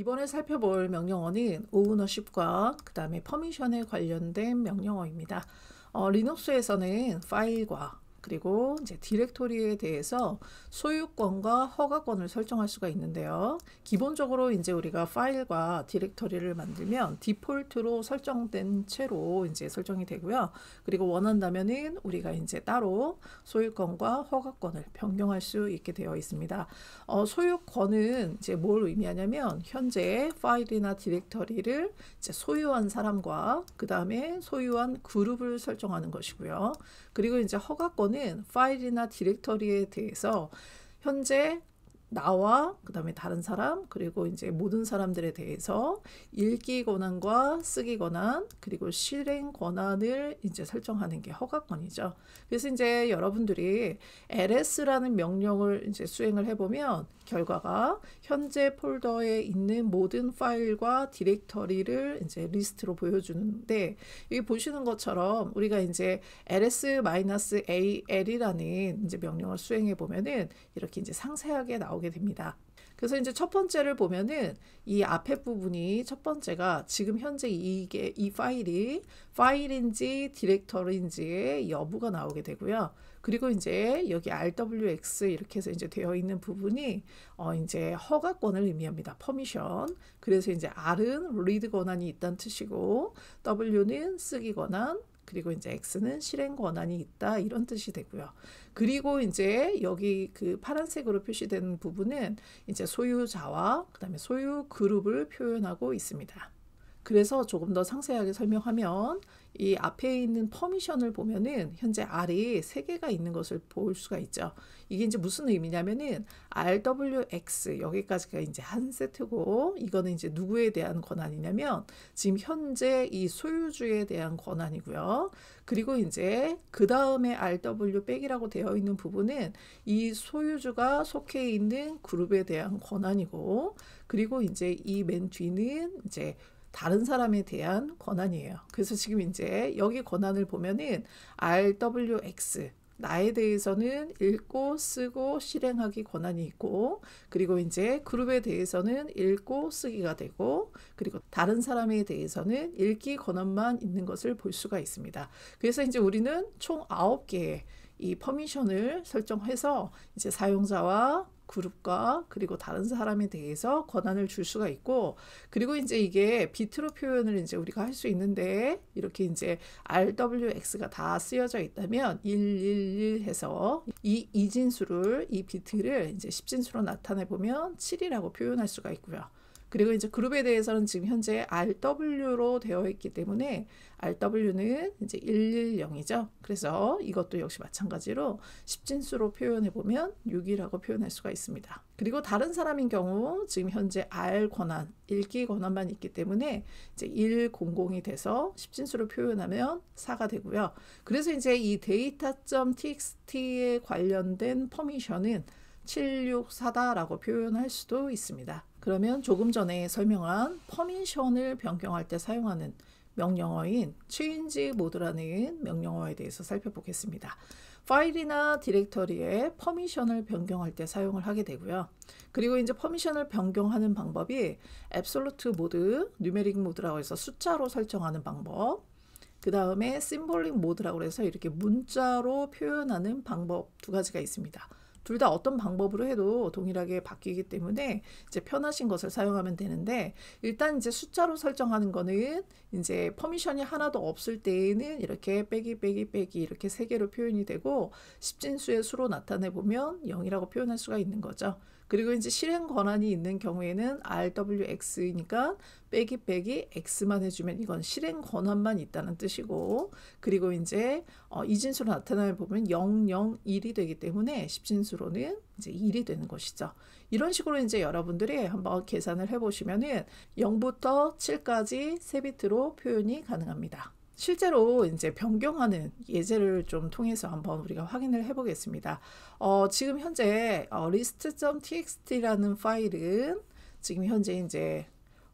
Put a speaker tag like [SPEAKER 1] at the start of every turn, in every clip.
[SPEAKER 1] 이번에 살펴볼 명령어는 오우너십과 그 다음에 퍼미션에 관련된 명령어입니다. 어, 리눅스에서는 파일과 그리고 이제 디렉토리에 대해서 소유권과 허가권을 설정할 수가 있는데요. 기본적으로 이제 우리가 파일과 디렉토리를 만들면 디폴트로 설정된 채로 이제 설정이 되고요. 그리고 원한다면은 우리가 이제 따로 소유권과 허가권을 변경할 수 있게 되어 있습니다. 어, 소유권은 이제 뭘 의미하냐면 현재 파일이나 디렉토리를 이제 소유한 사람과 그 다음에 소유한 그룹을 설정하는 것이고요. 그리고 이제 허가권은 파일이나 디렉터리에 대해서 현재 나와 그다음에 다른 사람 그리고 이제 모든 사람들에 대해서 읽기 권한과 쓰기 권한 그리고 실행 권한을 이제 설정하는 게 허가권이죠. 그래서 이제 여러분들이 ls라는 명령을 이제 수행을 해보면 결과가 현재 폴더에 있는 모든 파일과 디렉터리를 이제 리스트로 보여주는데 여기 보시는 것처럼 우리가 이제 ls-al이라는 이제 명령을 수행해 보면은 이렇게 이제 상세하게 나오 나오게 됩니다. 그래서 이제 첫 번째를 보면은 이 앞에 부분이 첫 번째가 지금 현재 이게 이 파일이 파일인지 디렉터리인지 여부가 나오게 되고요. 그리고 이제 여기 RWX 이렇게 해서 이제 되어 있는 부분이 어 이제 허가권을 의미합니다. 퍼미션. 그래서 이제 R은 리드 권한이 있다는 뜻이고 W는 쓰기 권한, 그리고 이제 X는 실행 권한이 있다 이런 뜻이 되고요. 그리고 이제 여기 그 파란색으로 표시된 부분은 이제 소유자와 그다음에 소유 그룹을 표현하고 있습니다. 그래서 조금 더 상세하게 설명하면 이 앞에 있는 퍼미션을 보면은 현재 R이 세개가 있는 것을 볼 수가 있죠. 이게 이제 무슨 의미냐면은 RWX 여기까지가 이제 한 세트고 이거는 이제 누구에 대한 권한이냐면 지금 현재 이 소유주에 대한 권한이고요. 그리고 이제 그 다음에 RW 이라고 되어 있는 부분은 이 소유주가 속해 있는 그룹에 대한 권한이고 그리고 이제 이 맨 뒤는 이제 다른 사람에 대한 권한이에요. 그래서 지금 이제 여기 권한을 보면은 RWX 나에 대해서는 읽고 쓰고 실행하기 권한이 있고 그리고 이제 그룹에 대해서는 읽고 쓰기가 되고 그리고 다른 사람에 대해서는 읽기 권한만 있는 것을 볼 수가 있습니다. 그래서 이제 우리는 총9 개의 이 퍼미션을 설정해서 이제 사용자와 그룹과 그리고 다른 사람에 대해서 권한을 줄 수가 있고 그리고 이제 이게 비트로 표현을 이제 우리가 할 수 있는데 이렇게 이제 RWX가 다 쓰여져 있다면 111 해서 이 이진수를 이 비트를 이제 1 0진수로 나타내 보면 7이라고 표현할 수가 있고요. 그리고 이제 그룹에 대해서는 지금 현재 RW로 되어 있기 때문에 RW는 이제 110이죠. 그래서 이것도 역시 마찬가지로 1 0진수로 표현해 보면 6이라고 표현할 수가 있습니다. 그리고 다른 사람인 경우 지금 현재 R 권한, 읽기 권한만 있기 때문에 이제 100이 돼서 1 0진수로 표현하면 4가 되고요. 그래서 이제 이 데이터.txt에 관련된 퍼미션은 764다라고 표현할 수도 있습니다. 그러면 조금 전에 설명한 퍼미션을 변경할 때 사용하는 명령어인 change mode라는 명령어에 대해서 살펴보겠습니다. 파일이나 디렉터리에 퍼미션을 변경할 때 사용을 하게 되고요. 그리고 이제 퍼미션을 변경하는 방법이 absolute 모드, numeric 모드라고 해서 숫자로 설정하는 방법, 그 다음에 s y m b o 심볼릭 모드라고 해서 이렇게 문자로 표현하는 방법 두 가지가 있습니다. 둘다 어떤 방법으로 해도 동일하게 바뀌기 때문에 이제 편하신 것을 사용하면 되는데 일단 이제 숫자로 설정하는 거는 이제 퍼미션이 하나도 없을 때에는 이렇게 빼기 빼기 빼기 이렇게 세 개로 표현이 되고 십진수의 수로 나타내 보면 0이라고 표현할 수가 있는 거죠. 그리고 이제 실행 권한이 있는 경우에는 rwx니까 이 빼기 빼기 x만 해주면 이건 실행 권한만 있다는 뜻이고 그리고 이제 어, 이진수로 나타나면 보면 001이 되기 때문에 십진수로는 이제 1이 되는 것이죠. 이런 식으로 이제 여러분들이 한번 계산을 해보시면은 0부터 7까지 세비트로 표현이 가능합니다. 실제로 이제 변경하는 예제를 좀 통해서 한번 우리가 확인을 해보겠습니다. 어, 지금 현재 어, list.txt라는 파일은 지금 현재 이제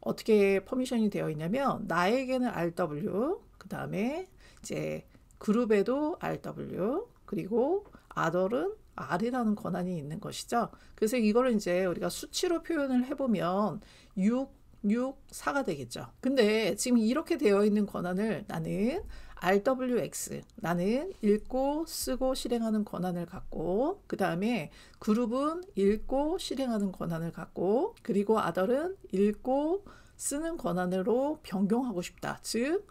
[SPEAKER 1] 어떻게 퍼미션이 되어 있냐면 나에게는 rw 그 다음에 이제 그룹에도 rw 그리고 other은 r이라는 권한이 있는 것이죠. 그래서 이거를 이제 우리가 수치로 표현을 해보면 6 6, 4가 되겠죠. 근데 지금 이렇게 되어 있는 권한을 나는 RWX 나는 읽고 쓰고 실행하는 권한을 갖고 그 다음에 그룹은 읽고 실행하는 권한을 갖고 그리고 아덜은 읽고 쓰는 권한으로 변경하고 싶다. 즉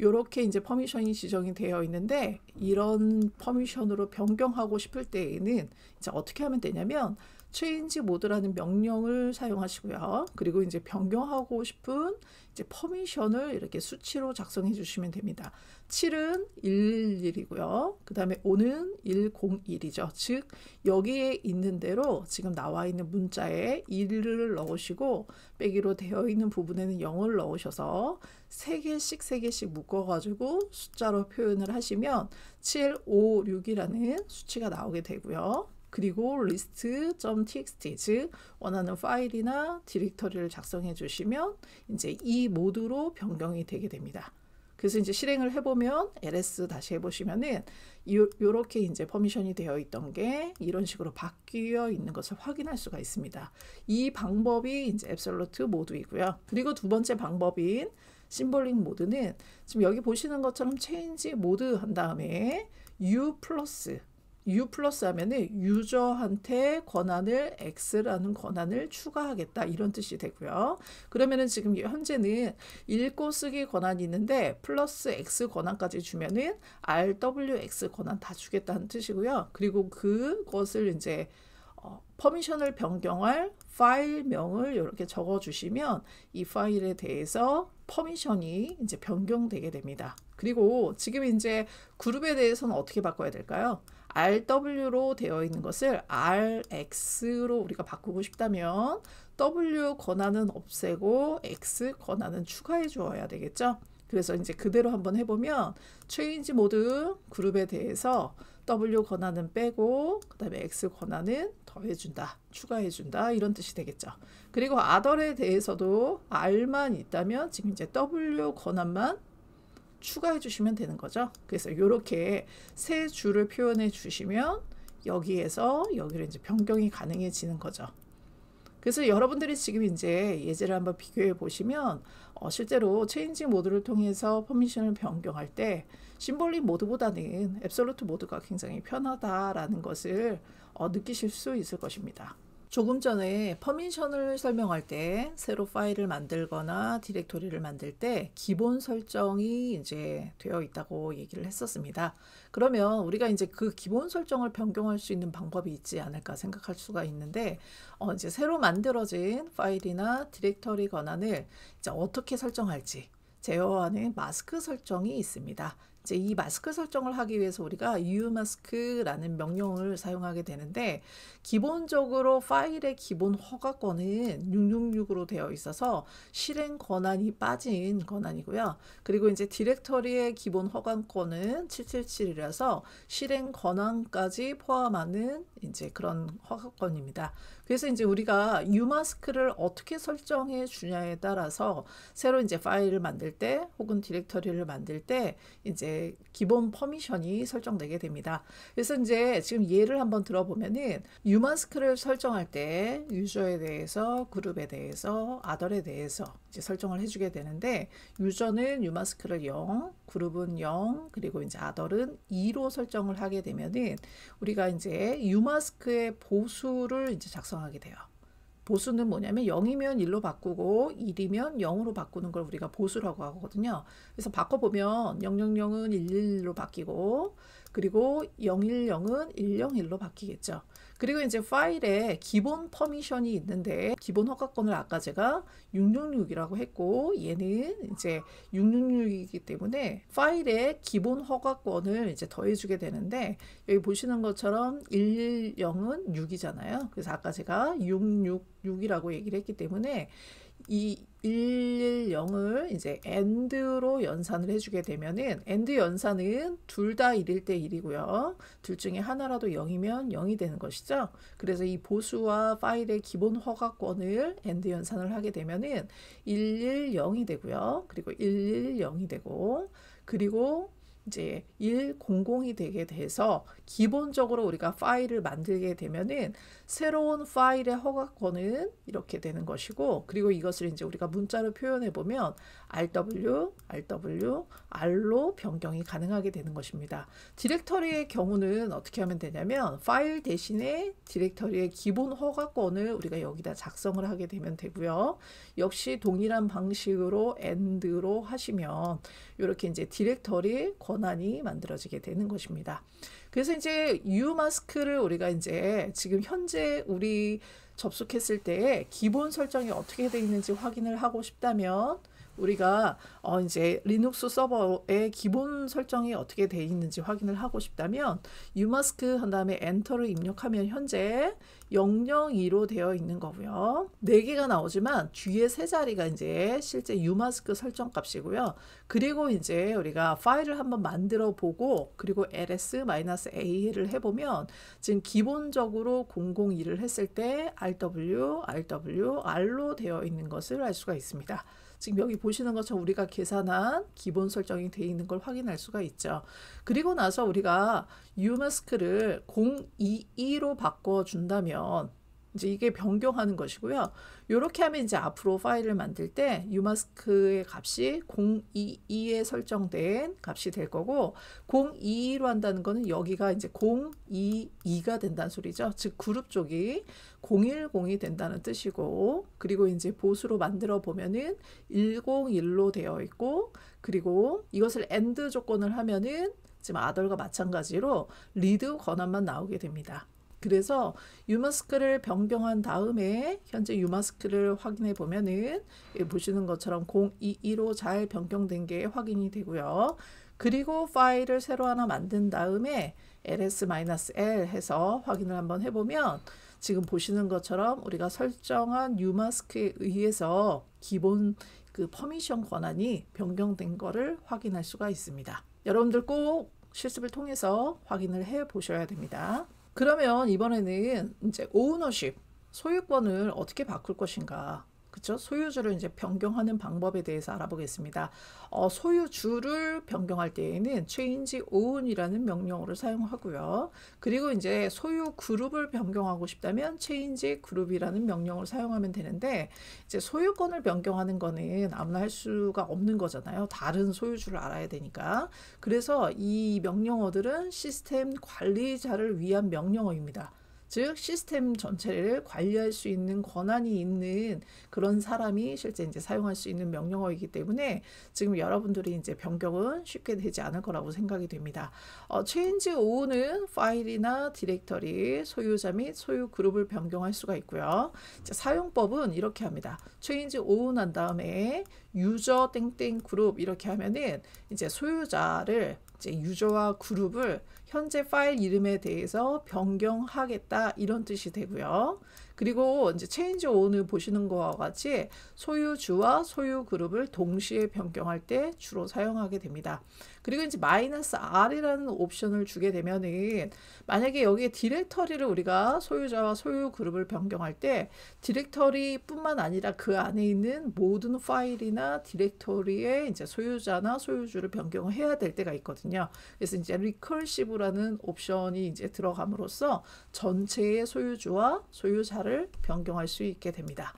[SPEAKER 1] 이렇게 이제 퍼미션이 지정이 되어 있는데 이런 퍼미션으로 변경하고 싶을 때에는 이제 어떻게 하면 되냐면 change m o d e 라는 명령을 사용하시고요. 그리고 이제 변경하고 싶은 이제 퍼미션을 이렇게 수치로 작성해 주시면 됩니다. 7은 1 1이고요그 다음에 5는 101이죠. 즉 여기에 있는 대로 지금 나와 있는 문자에 1을 넣으시고 빼기로 되어 있는 부분에는 0을 넣으셔서 3개씩 3개씩 묶어가지고 숫자로 표현을 하시면 7, 5, 6이라는 수치가 나오게 되고요. 그리고 list.txt 즉 원하는 파일이나 디렉터리를 작성해 주시면 이제 이 모드로 변경이 되게 됩니다. 그래서 이제 실행을 해보면 ls 다시 해보시면은 이렇게 이제 퍼미션이 되어 있던 게 이런 식으로 바뀌어 있는 것을 확인할 수가 있습니다. 이 방법이 이제 앱솔루트 모드이고요. 그리고 두 번째 방법인 심볼릭 모드는 지금 여기 보시는 것처럼 change 모드 한 다음에 u 플러스 u 플러스 하면은 유저한테 권한을 x라는 권한을 추가하겠다 이런 뜻이 되고요. 그러면은 지금 현재는 읽고 쓰기 권한이 있는데 플러스 x 권한까지 주면은 rwx 권한 다 주겠다는 뜻이고요. 그리고 그것을 이제 어, 퍼미션을 변경할 파일명을 이렇게 적어 주시면 이 파일에 대해서 퍼미션이 이제 변경되게 됩니다. 그리고 지금 이제 그룹에 대해서는 어떻게 바꿔야 될까요? RW로 되어 있는 것을 RX로 우리가 바꾸고 싶다면 W 권한은 없애고 X 권한은 추가해 주어야 되겠죠. 그래서 이제 그대로 한번 해보면 체인지 모드 그룹에 대해서 W 권한은 빼고 그 다음에 X 권한은 더해준다, 추가해준다 이런 뜻이 되겠죠. 그리고 아덜에 대해서도 R만 있다면 지금 이제 W 권한만 추가해 주시면 되는 거죠. 그래서 이렇게 세 줄을 표현해 주시면 여기에서 여기로 이제 변경이 가능해지는 거죠. 그래서 여러분들이 지금 이제 예제를 한번 비교해 보시면 어 실제로 체인지 모드를 통해서 퍼미션을 변경할 때 심볼릭 모드보다는 앱솔루트 모드가 굉장히 편하다라는 것을 어 느끼실 수 있을 것입니다. 조금 전에 퍼미션을 설명할 때 새로 파일을 만들거나 디렉토리를 만들 때 기본 설정이 이제 되어 있다고 얘기를 했었습니다. 그러면 우리가 이제 그 기본 설정을 변경할 수 있는 방법이 있지 않을까 생각할 수가 있는데 어 이제 새로 만들어진 파일이나 디렉토리 권한을 이제 어떻게 설정할지 제어하는 마스크 설정이 있습니다. 이제 이 마스크 설정을 하기 위해서 우리가 유유 마스크라는 명령을 사용하게 되는데 기본적으로 파일의 기본 허가권은 666으로 되어 있어서 실행 권한이 빠진 권한이고요. 그리고 이제 디렉터리의 기본 허가권은 777이라서 실행 권한까지 포함하는 이제 그런 허가권입니다. 그래서 이제 우리가 유 마스크를 어떻게 설정해 주냐에 따라서 새로 이제 파일을 만들 때 혹은 디렉터리를 만들 때 이제 이제 기본 퍼미션이 설정되게 됩니다. 그래서 이제 지금 예를 한번 들어보면은 유만스크를 설정할 때 유저에 대해서 그룹에 대해서 아덜에 대해서 이제 설정을 해주게 되는데 유저는 유만스크를 0, 그룹은 0, 그리고 이제 아덜은 2로 설정을 하게 되면은 우리가 이제 유마스크의 보수를 이제 작성하게 돼요. 보수는 뭐냐면 0이면 1로 바꾸고 1이면 0으로 바꾸는 걸 우리가 보수라고 하거든요. 그래서 바꿔보면 000은 1 1로 바뀌고 그리고 010은 101로 바뀌겠죠. 그리고 이제 파일에 기본 퍼미션이 있는데 기본 허가권을 아까 제가 666이라고 했고 얘는 이제 666이기 때문에 파일에 기본 허가권을 이제 더해주게 되는데 여기 보시는 것처럼 110은 6이잖아요. 그래서 아까 제가 666이라고 얘기를 했기 때문에 이 110을 이제 and로 연산을 해주게 되면은 and 연산은 둘 다 1일 때 1이고요. 둘 중에 하나라도 0이면 0이 되는 것이죠. 그래서 이 보수와 파일의 기본 허가권을 and 연산을 하게 되면은 110이 되고요. 그리고 110이 되고 그리고 이제 100이 되게 돼서 기본적으로 우리가 파일을 만들게 되면은 새로운 파일의 허가권은 이렇게 되는 것이고 그리고 이것을 이제 우리가 문자로 표현해 보면 RW, RW, R로 변경이 가능하게 되는 것입니다. 디렉터리의 경우는 어떻게 하면 되냐면 파일 대신에 디렉터리의 기본 허가권을 우리가 여기다 작성을 하게 되면 되고요. 역시 동일한 방식으로 end로 하시면 이렇게 이제 디렉터리 권 권한이 만들어지게 되는 것입니다. 그래서 이제 U 마스크를 우리가 이제 지금 현재 우리 접속했을 때 기본 설정이 어떻게 되어 있는지 확인을 하고 싶다면 우리가 어 이제 리눅스 서버의 기본 설정이 어떻게 되어 있는지 확인을 하고 싶다면 유마스크 한 다음에 엔터를 입력하면 현재 002로 되어 있는 거고요. 4개가 나오지만 뒤에 세 자리가 이제 실제 유마스크 설정 값이고요. 그리고 이제 우리가 파일을 한번 만들어 보고 그리고 ls-a를 해보면 지금 기본적으로 002를 했을 때 rw, rw, r로 되어 있는 것을 알 수가 있습니다. 지금 여기 보 보시는 것처럼 우리가 계산한 기본 설정이 되어 있는 걸 확인할 수가 있죠. 그리고 나서 우리가 유머스크를 022로 바꿔준다면 이제 이게 변경하는 것이고요. 이렇게 하면 이제 앞으로 파일을 만들 때 유마스크의 값이 022에 설정된 값이 될 거고 022로 한다는 거는 여기가 이제 022가 된다는 소리죠. 즉 그룹 쪽이 010이 된다는 뜻이고 그리고 이제 보수로 만들어 보면은 101로 되어 있고 그리고 이것을 a 드 조건을 하면은 지금 아덜과 마찬가지로 리드 권한만 나오게 됩니다. 그래서 유마스크를 변경한 다음에 현재 유마스크를 확인해 보면은 예, 보시는 것처럼 022로 잘 변경된 게 확인이 되고요. 그리고 파일을 새로 하나 만든 다음에 ls-l 해서 확인을 한번 해보면 지금 보시는 것처럼 우리가 설정한 유마스크에 의해서 기본 그 퍼미션 권한이 변경된 거를 확인할 수가 있습니다. 여러분들 꼭 실습을 통해서 확인을 해 보셔야 됩니다. 그러면 이번에는 이제 오너십 소유권을 어떻게 바꿀 것인가 그쵸? 소유주를 이제 변경하는 방법에 대해서 알아보겠습니다. 어, 소유주를 변경할 때에는 change own이라는 명령어를 사용하고요. 그리고 이제 소유 그룹을 변경하고 싶다면 change group이라는 명령어를 사용하면 되는데 이제 소유권을 변경하는 거는 아무나 할 수가 없는 거잖아요. 다른 소유주를 알아야 되니까. 그래서 이 명령어들은 시스템 관리자를 위한 명령어입니다. 즉 시스템 전체를 관리할 수 있는 권한이 있는 그런 사람이 실제 이제 사용할 수 있는 명령어이기 때문에 지금 여러분들이 이제 변경은 쉽게 되지 않을 거라고 생각이 됩니다. 어, change o w 파일이나 디렉터리 소유자 및 소유 그룹을 변경할 수가 있고요. 자, 사용법은 이렇게 합니다. change o n 한 다음에 유저 땡땡 그룹 이렇게 하면은 이제 소유자를 이제 유저와 그룹을 현재 파일 이름에 대해서 변경하겠다 이런 뜻이 되고요. 그리고 이제 체인지 온을 보시는 것과 같이 소유주와 소유그룹을 동시에 변경할 때 주로 사용하게 됩니다. 그리고 이제 마이너스 R이라는 옵션을 주게 되면 만약에 여기에 디렉터리를 우리가 소유자와 소유그룹을 변경할 때 디렉터리뿐만 아니라 그 안에 있는 모든 파일이나 디렉터리에 이제 소유자나 소유주를 변경을 해야 될 때가 있거든요. 그래서 이제 리컬시브라는 옵션이 이제 들어감으로써 전체의 소유주와 소유자를 명사를 변경할 수 있게 됩니다.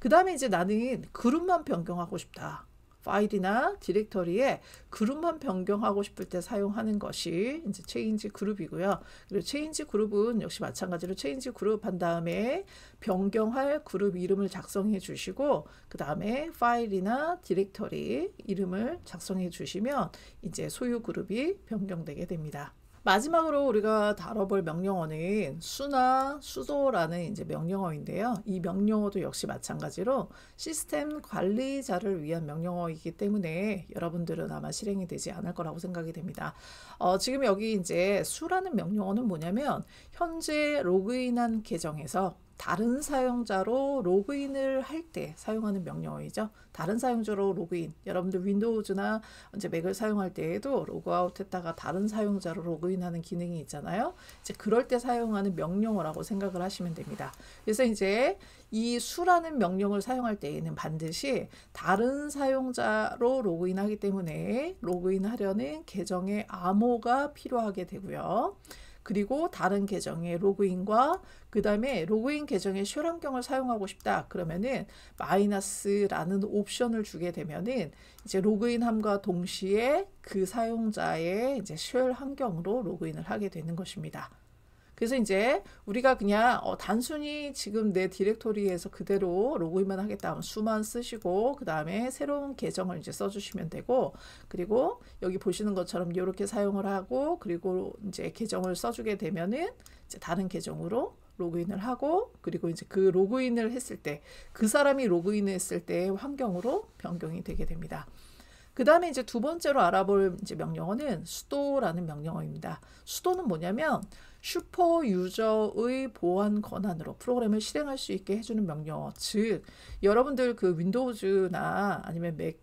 [SPEAKER 1] 그 다음에 이제 나는 그룹만 변경하고 싶다. 파일이나 디렉터리에 그룹만 변경하고 싶을 때 사용하는 것이 이제 체인지 그룹이고요. 그리고 체인지 그룹은 역시 마찬가지로 체인지 그룹 한 다음에 변경할 그룹 이름을 작성해 주시고 그 다음에 파일이나 디렉터리 이름을 작성해 주시면 이제 소유 그룹이 변경되게 됩니다. 마지막으로 우리가 다뤄볼 명령어는 수나 수도라는 이제 명령어인데요. 이 명령어도 역시 마찬가지로 시스템 관리자를 위한 명령어이기 때문에 여러분들은 아마 실행이 되지 않을 거라고 생각이 됩니다. 어, 지금 여기 이제 수라는 명령어는 뭐냐면 현재 로그인한 계정에서 다른 사용자로 로그인을 할 때 사용하는 명령어이죠. 다른 사용자로 로그인. 여러분들 윈도우즈나 이제 맥을 사용할 때에도 로그아웃 했다가 다른 사용자로 로그인하는 기능이 있잖아요. 이제 그럴 때 사용하는 명령어라고 생각을 하시면 됩니다. 그래서 이제 이 수라는 명령을 사용할 때에는 반드시 다른 사용자로 로그인하기 때문에 로그인하려는 계정의 암호가 필요하게 되고요. 그리고 다른 계정의 로그인과 그 다음에 로그인 계정의 쇼란경을 사용하고 싶다 그러면은 마이너스라는 옵션을 주게 되면은 이제 로그인함과 동시에 그 사용자의 이제 쉘 환경으로 로그인을 하게 되는 것입니다. 그래서 이제 우리가 그냥 어, 단순히 지금 내 디렉토리에서 그대로 로그인만 하겠다 하면 수만 쓰시고 그 다음에 새로운 계정을 이제 써주시면 되고 그리고 여기 보시는 것처럼 이렇게 사용을 하고 그리고 이제 계정을 써주게 되면은 이제 다른 계정으로 로그인을 하고 그리고 이제 그 로그인을 했을 때 그 사람이 로그인을 했을 때 환경으로 변경이 되게 됩니다. 그 다음에 이제 두 번째로 알아볼 이제 명령어는 수도라는 명령어입니다. 수도는 뭐냐면 슈퍼 유저의 보안 권한으로 프로그램을 실행할 수 있게 해주는 명령어. 즉, 여러분들 그 윈도우즈나 아니면 맥,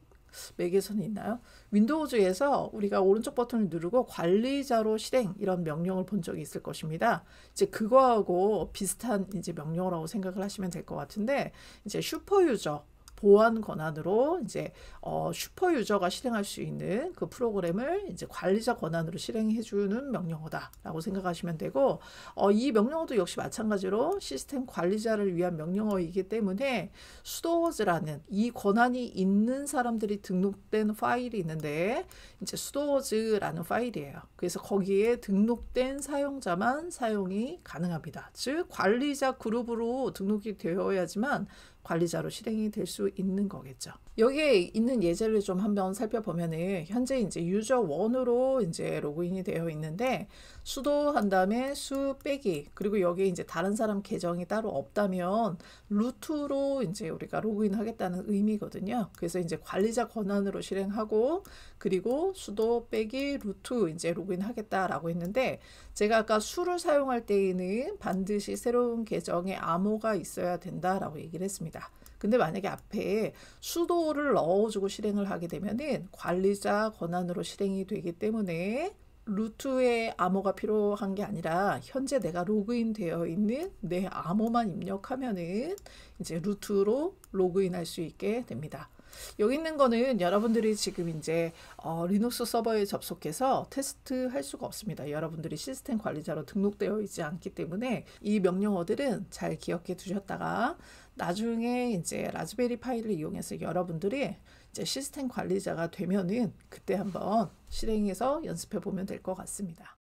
[SPEAKER 1] 맥에서는 있나요? 윈도우즈에서 우리가 오른쪽 버튼을 누르고 관리자로 실행 이런 명령을 본 적이 있을 것입니다. 이제 그거하고 비슷한 이제 명령어라고 생각을 하시면 될 것 같은데 이제 슈퍼 유저 보안 권한으로 이제 어, 슈퍼 유저가 실행할 수 있는 그 프로그램을 이제 관리자 권한으로 실행해 주는 명령어다라고 생각하시면 되고 어, 이 명령어도 역시 마찬가지로 시스템 관리자를 위한 명령어이기 때문에 수도어즈라는이 권한이 있는 사람들이 등록된 파일이 있는데 이제 수도어즈라는 파일이에요. 그래서 거기에 등록된 사용자만 사용이 가능합니다. 즉 관리자 그룹으로 등록이 되어야지만 관리자로 실행이 될 수 있는 거겠죠. 여기에 있는 예제를 좀 한번 살펴보면은 현재 이제 유저 1으로 이제 로그인이 되어 있는데 수도 한 다음에 수 빼기 그리고 여기에 이제 다른 사람 계정이 따로 없다면 루트로 이제 우리가 로그인 하겠다는 의미거든요. 그래서 이제 관리자 권한으로 실행하고 그리고 수도 빼기 루트 이제 로그인 하겠다라고 했는데 제가 아까 수를 사용할 때에는 반드시 새로운 계정에 암호가 있어야 된다라고 얘기를 했습니다. 있습니다. 근데 만약에 앞에 수도를 넣어주고 실행을 하게 되면은 관리자 권한으로 실행이 되기 때문에 루트의 암호가 필요한 게 아니라 현재 내가 로그인 되어 있는 내 암호만 입력하면은 이제 루트로 로그인할 수 있게 됩니다. 여기 있는 거는 여러분들이 지금 이제 어, 리눅스 서버에 접속해서 테스트 할 수가 없습니다. 여러분들이 시스템 관리자로 등록되어 있지 않기 때문에 이 명령어들은 잘 기억해 두셨다가 나중에 이제 라즈베리 파이를 이용해서 여러분들이 이제 시스템 관리자가 되면은 그때 한번 실행해서 연습해 보면 될 것 같습니다.